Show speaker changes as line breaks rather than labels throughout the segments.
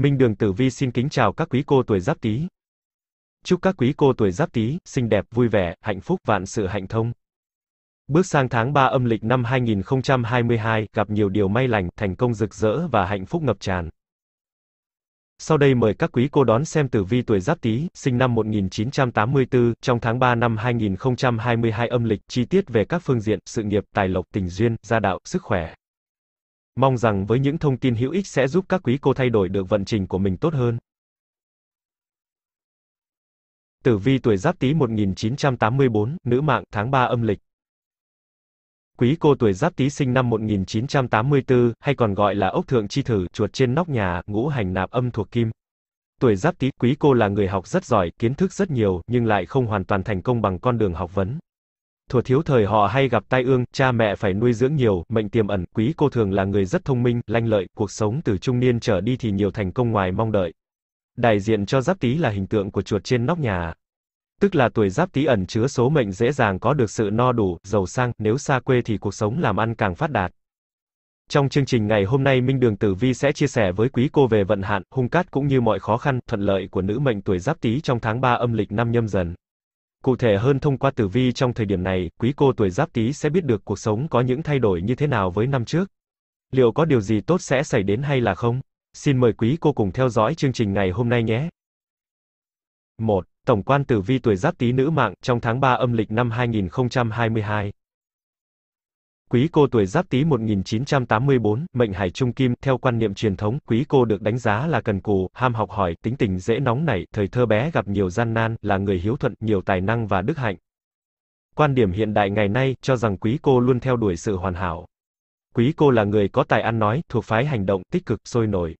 Minh Đường Tử Vi xin kính chào các quý cô tuổi Giáp Tý. Chúc các quý cô tuổi Giáp Tý xinh đẹp, vui vẻ, hạnh phúc, vạn sự hạnh thông. Bước sang tháng 3 âm lịch năm 2022, gặp nhiều điều may lành, thành công rực rỡ và hạnh phúc ngập tràn. Sau đây mời các quý cô đón xem tử vi tuổi Giáp Tý, sinh năm 1984, trong tháng 3 năm 2022 âm lịch, chi tiết về các phương diện, sự nghiệp, tài lộc, tình duyên, gia đạo, sức khỏe. Mong rằng với những thông tin hữu ích sẽ giúp các quý cô thay đổi được vận trình của mình tốt hơn. Tử vi tuổi Giáp Tý 1984, nữ mạng, tháng 3 âm lịch. Quý cô tuổi Giáp Tý sinh năm 1984, hay còn gọi là ốc thượng chi thử, chuột trên nóc nhà, ngũ hành nạp âm thuộc kim. Tuổi Giáp Tý, quý cô là người học rất giỏi, kiến thức rất nhiều, nhưng lại không hoàn toàn thành công bằng con đường học vấn. Thuở thiếu thời họ hay gặp tai ương, cha mẹ phải nuôi dưỡng nhiều, mệnh tiềm ẩn, quý cô thường là người rất thông minh, lanh lợi, cuộc sống từ trung niên trở đi thì nhiều thành công ngoài mong đợi. Đại diện cho giáp tý là hình tượng của chuột trên nóc nhà. Tức là tuổi giáp tý ẩn chứa số mệnh dễ dàng có được sự no đủ, giàu sang, nếu xa quê thì cuộc sống làm ăn càng phát đạt. Trong chương trình ngày hôm nay Minh Đường Tử Vi sẽ chia sẻ với quý cô về vận hạn, hung cát cũng như mọi khó khăn, thuận lợi của nữ mệnh tuổi giáp tý trong tháng 3 âm lịch năm nhâm dần. Cụ thể hơn thông qua tử vi trong thời điểm này, quý cô tuổi giáp tý sẽ biết được cuộc sống có những thay đổi như thế nào với năm trước. Liệu có điều gì tốt sẽ xảy đến hay là không? Xin mời quý cô cùng theo dõi chương trình ngày hôm nay nhé. 1. Tổng quan tử vi tuổi giáp tý nữ mạng trong tháng 3 âm lịch năm 2022. Quý cô tuổi Giáp Tý 1984, mệnh Hải Trung Kim, theo quan niệm truyền thống, quý cô được đánh giá là cần cù, ham học hỏi, tính tình dễ nóng nảy, thời thơ bé gặp nhiều gian nan, là người hiếu thuận, nhiều tài năng và đức hạnh. Quan điểm hiện đại ngày nay cho rằng quý cô luôn theo đuổi sự hoàn hảo. Quý cô là người có tài ăn nói, thuộc phái hành động, tích cực, sôi nổi.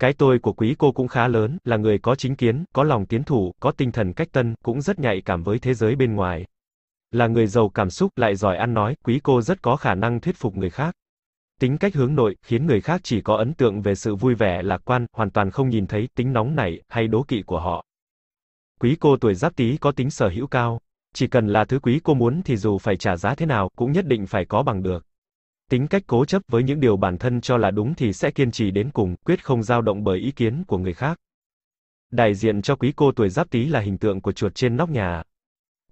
Cái tôi của quý cô cũng khá lớn, là người có chính kiến, có lòng tiến thủ, có tinh thần cách tân, cũng rất nhạy cảm với thế giới bên ngoài. Là người giàu cảm xúc lại giỏi ăn nói, quý cô rất có khả năng thuyết phục người khác. Tính cách hướng nội, khiến người khác chỉ có ấn tượng về sự vui vẻ lạc quan, hoàn toàn không nhìn thấy tính nóng nảy hay đố kỵ của họ. Quý cô tuổi giáp tý có tính sở hữu cao, chỉ cần là thứ quý cô muốn thì dù phải trả giá thế nào cũng nhất định phải có bằng được. Tính cách cố chấp với những điều bản thân cho là đúng thì sẽ kiên trì đến cùng, quyết không dao động bởi ý kiến của người khác. Đại diện cho quý cô tuổi giáp tý là hình tượng của chuột trên nóc nhà.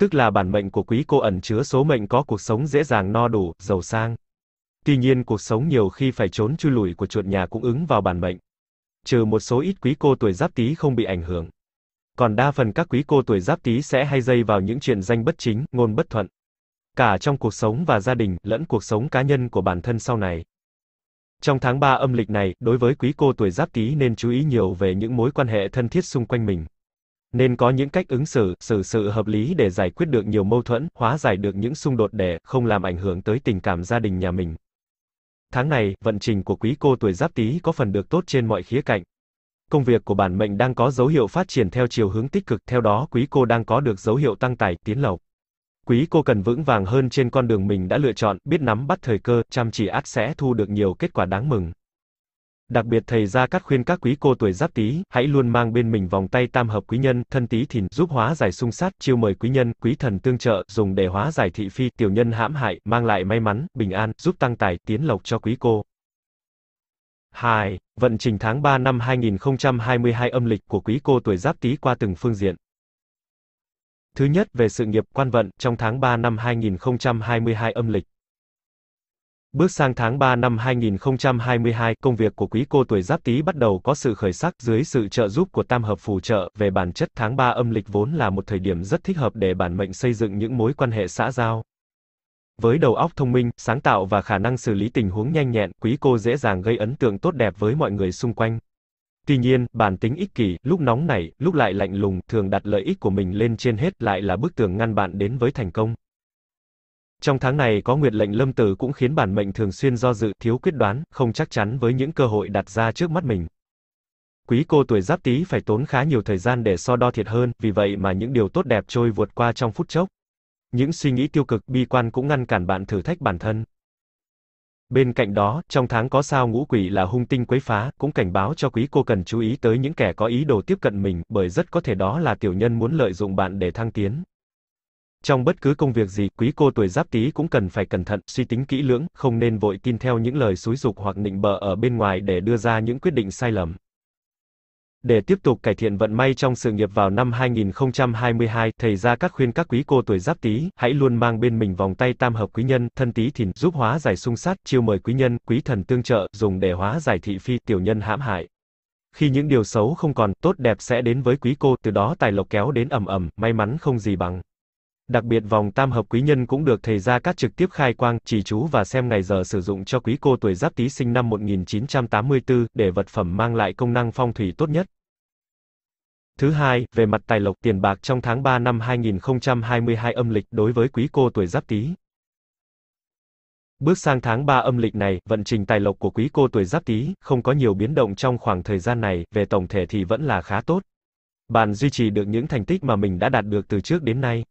Tức là bản mệnh của quý cô ẩn chứa số mệnh có cuộc sống dễ dàng no đủ, giàu sang. Tuy nhiên cuộc sống nhiều khi phải trốn chui lủi của chuột nhà cũng ứng vào bản mệnh. Trừ một số ít quý cô tuổi giáp tý không bị ảnh hưởng. Còn đa phần các quý cô tuổi giáp tý sẽ hay dây vào những chuyện danh bất chính, ngôn bất thuận. Cả trong cuộc sống và gia đình, lẫn cuộc sống cá nhân của bản thân sau này. Trong tháng 3 âm lịch này, đối với quý cô tuổi giáp tý nên chú ý nhiều về những mối quan hệ thân thiết xung quanh mình nên có những cách ứng xử, xử sự hợp lý để giải quyết được nhiều mâu thuẫn, hóa giải được những xung đột để không làm ảnh hưởng tới tình cảm gia đình nhà mình. Tháng này, vận trình của quý cô tuổi Giáp Tý có phần được tốt trên mọi khía cạnh. Công việc của bản mệnh đang có dấu hiệu phát triển theo chiều hướng tích cực, theo đó quý cô đang có được dấu hiệu tăng tài, tiến lộc. Quý cô cần vững vàng hơn trên con đường mình đã lựa chọn, biết nắm bắt thời cơ, chăm chỉ ắt sẽ thu được nhiều kết quả đáng mừng. Đặc biệt thầy Gia Cát khuyên các quý cô tuổi Giáp Tý, hãy luôn mang bên mình vòng tay tam hợp quý nhân, thân Tý Thìn, giúp hóa giải xung sát, chiêu mời quý nhân, quý thần tương trợ, dùng để hóa giải thị phi, tiểu nhân hãm hại, mang lại may mắn, bình an, giúp tăng tài, tiến lộc cho quý cô. 2. Vận trình tháng 3 năm 2022 âm lịch của quý cô tuổi Giáp Tý qua từng phương diện. Thứ nhất, về sự nghiệp quan vận, trong tháng 3 năm 2022 âm lịch, Bước sang tháng 3 năm 2022, công việc của quý cô tuổi Giáp Tý bắt đầu có sự khởi sắc dưới sự trợ giúp của tam hợp phù trợ. Về bản chất, tháng 3 âm lịch vốn là một thời điểm rất thích hợp để bản mệnh xây dựng những mối quan hệ xã giao. Với đầu óc thông minh, sáng tạo và khả năng xử lý tình huống nhanh nhẹn, quý cô dễ dàng gây ấn tượng tốt đẹp với mọi người xung quanh. Tuy nhiên, bản tính ích kỷ, lúc nóng nảy, lúc lại lạnh lùng, thường đặt lợi ích của mình lên trên hết lại là bức tường ngăn bạn đến với thành công. Trong tháng này có nguyệt lệnh lâm tử cũng khiến bản mệnh thường xuyên do dự, thiếu quyết đoán, không chắc chắn với những cơ hội đặt ra trước mắt mình. Quý cô tuổi giáp tý phải tốn khá nhiều thời gian để so đo thiệt hơn, vì vậy mà những điều tốt đẹp trôi vượt qua trong phút chốc. Những suy nghĩ tiêu cực bi quan cũng ngăn cản bạn thử thách bản thân. Bên cạnh đó, trong tháng có sao ngũ quỷ là hung tinh quấy phá, cũng cảnh báo cho quý cô cần chú ý tới những kẻ có ý đồ tiếp cận mình, bởi rất có thể đó là tiểu nhân muốn lợi dụng bạn để thăng tiến. Trong bất cứ công việc gì, quý cô tuổi giáp tý cũng cần phải cẩn thận, suy tính kỹ lưỡng, không nên vội tin theo những lời xúi dục hoặc nịnh bợ ở bên ngoài để đưa ra những quyết định sai lầm. Để tiếp tục cải thiện vận may trong sự nghiệp vào năm 2022, thầy ra các khuyên các quý cô tuổi giáp tý, hãy luôn mang bên mình vòng tay tam hợp quý nhân, thân tý thìn, giúp hóa giải xung sát, chiêu mời quý nhân, quý thần tương trợ, dùng để hóa giải thị phi, tiểu nhân hãm hại. Khi những điều xấu không còn, tốt đẹp sẽ đến với quý cô, từ đó tài lộc kéo đến ầm ầm, may mắn không gì bằng. Đặc biệt vòng tam hợp quý nhân cũng được thầy Gia Cát trực tiếp khai quang, chỉ chú và xem ngày giờ sử dụng cho quý cô tuổi Giáp Tý sinh năm 1984 để vật phẩm mang lại công năng phong thủy tốt nhất. Thứ hai, về mặt tài lộc tiền bạc trong tháng 3 năm 2022 âm lịch đối với quý cô tuổi Giáp Tý. Bước sang tháng 3 âm lịch này, vận trình tài lộc của quý cô tuổi Giáp Tý không có nhiều biến động trong khoảng thời gian này, về tổng thể thì vẫn là khá tốt. Bạn duy trì được những thành tích mà mình đã đạt được từ trước đến nay.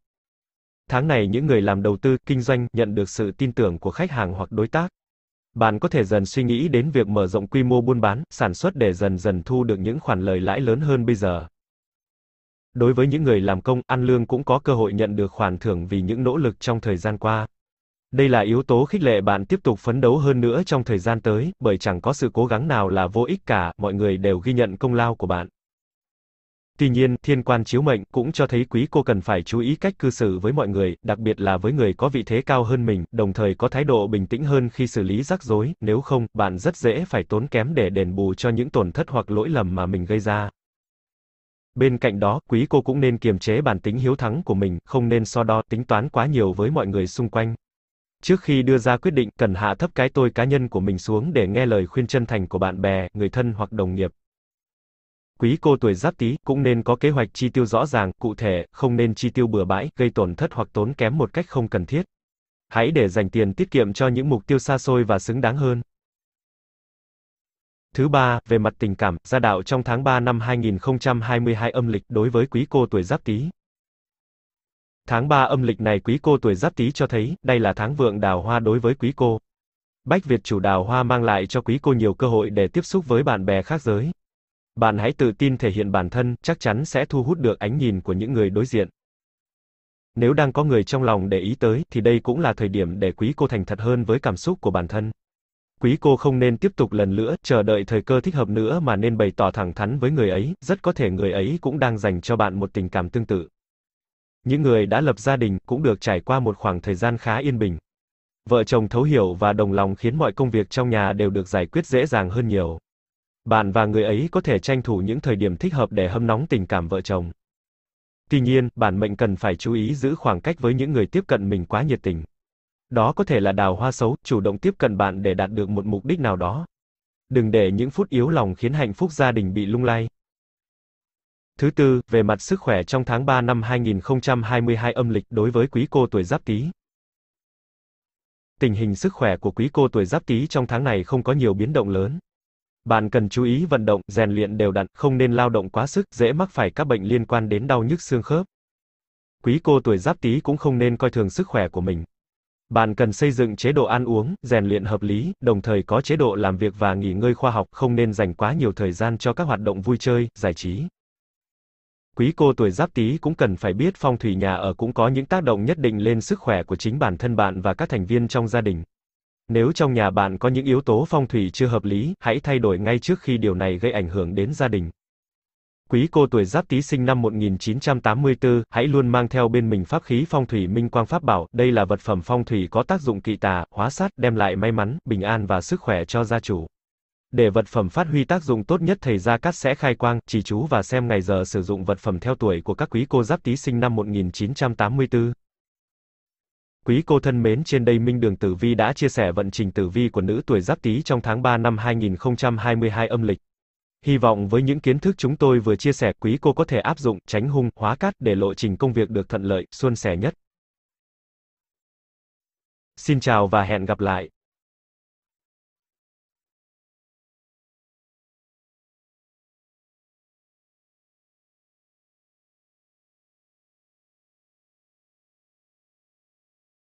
Tháng này những người làm đầu tư, kinh doanh nhận được sự tin tưởng của khách hàng hoặc đối tác. Bạn có thể dần suy nghĩ đến việc mở rộng quy mô buôn bán, sản xuất để dần dần thu được những khoản lời lãi lớn hơn bây giờ. Đối với những người làm công, ăn lương cũng có cơ hội nhận được khoản thưởng vì những nỗ lực trong thời gian qua. Đây là yếu tố khích lệ bạn tiếp tục phấn đấu hơn nữa trong thời gian tới, bởi chẳng có sự cố gắng nào là vô ích cả, mọi người đều ghi nhận công lao của bạn. Tuy nhiên, thiên quan chiếu mệnh cũng cho thấy quý cô cần phải chú ý cách cư xử với mọi người, đặc biệt là với người có vị thế cao hơn mình, đồng thời có thái độ bình tĩnh hơn khi xử lý rắc rối, nếu không, bạn rất dễ phải tốn kém để đền bù cho những tổn thất hoặc lỗi lầm mà mình gây ra. Bên cạnh đó, quý cô cũng nên kiềm chế bản tính hiếu thắng của mình, không nên so đo tính toán quá nhiều với mọi người xung quanh. Trước khi đưa ra quyết định, cần hạ thấp cái tôi cá nhân của mình xuống để nghe lời khuyên chân thành của bạn bè, người thân hoặc đồng nghiệp. Quý cô tuổi giáp tý cũng nên có kế hoạch chi tiêu rõ ràng, cụ thể, không nên chi tiêu bừa bãi, gây tổn thất hoặc tốn kém một cách không cần thiết. Hãy để dành tiền tiết kiệm cho những mục tiêu xa xôi và xứng đáng hơn. Thứ ba, về mặt tình cảm, gia đạo trong tháng 3 năm 2022 âm lịch đối với quý cô tuổi giáp tý. Tháng 3 âm lịch này quý cô tuổi giáp tý cho thấy, đây là tháng vượng đào hoa đối với quý cô. Bách Việt chủ đào hoa mang lại cho quý cô nhiều cơ hội để tiếp xúc với bạn bè khác giới. Bạn hãy tự tin thể hiện bản thân, chắc chắn sẽ thu hút được ánh nhìn của những người đối diện. Nếu đang có người trong lòng để ý tới thì đây cũng là thời điểm để quý cô thành thật hơn với cảm xúc của bản thân. Quý cô không nên tiếp tục lần nữa chờ đợi thời cơ thích hợp nữa mà nên bày tỏ thẳng thắn với người ấy, rất có thể người ấy cũng đang dành cho bạn một tình cảm tương tự. Những người đã lập gia đình cũng được trải qua một khoảng thời gian khá yên bình. Vợ chồng thấu hiểu và đồng lòng khiến mọi công việc trong nhà đều được giải quyết dễ dàng hơn nhiều. Bạn và người ấy có thể tranh thủ những thời điểm thích hợp để hâm nóng tình cảm vợ chồng. Tuy nhiên, bản mệnh cần phải chú ý giữ khoảng cách với những người tiếp cận mình quá nhiệt tình. Đó có thể là đào hoa xấu, chủ động tiếp cận bạn để đạt được một mục đích nào đó. Đừng để những phút yếu lòng khiến hạnh phúc gia đình bị lung lay. Thứ tư, về mặt sức khỏe trong tháng 3 năm 2022 âm lịch đối với quý cô tuổi Giáp Tý. Tình hình sức khỏe của quý cô tuổi Giáp Tý trong tháng này không có nhiều biến động lớn. Bạn cần chú ý vận động, rèn luyện đều đặn, không nên lao động quá sức, dễ mắc phải các bệnh liên quan đến đau nhức xương khớp. Quý cô tuổi Giáp Tý cũng không nên coi thường sức khỏe của mình. Bạn cần xây dựng chế độ ăn uống, rèn luyện hợp lý, đồng thời có chế độ làm việc và nghỉ ngơi khoa học, không nên dành quá nhiều thời gian cho các hoạt động vui chơi, giải trí. Quý cô tuổi Giáp Tý cũng cần phải biết phong thủy nhà ở cũng có những tác động nhất định lên sức khỏe của chính bản thân bạn và các thành viên trong gia đình. Nếu trong nhà bạn có những yếu tố phong thủy chưa hợp lý, hãy thay đổi ngay trước khi điều này gây ảnh hưởng đến gia đình. Quý cô tuổi Giáp Tý sinh năm 1984, hãy luôn mang theo bên mình pháp khí phong thủy minh quang pháp bảo, đây là vật phẩm phong thủy có tác dụng kỵ tà, hóa sát, đem lại may mắn, bình an và sức khỏe cho gia chủ. Để vật phẩm phát huy tác dụng tốt nhất thầy Gia Cát sẽ khai quang, chỉ chú và xem ngày giờ sử dụng vật phẩm theo tuổi của các quý cô Giáp Tý sinh năm 1984. Quý cô thân mến trên đây Minh Đường Tử Vi đã chia sẻ vận trình tử vi của nữ tuổi giáp tý trong tháng 3 năm 2022 âm lịch. Hy vọng với những kiến thức chúng tôi vừa chia sẻ quý cô có thể áp dụng, tránh hung, hóa cát để lộ trình công việc được thuận lợi, suôn sẻ nhất. Xin chào và hẹn gặp lại.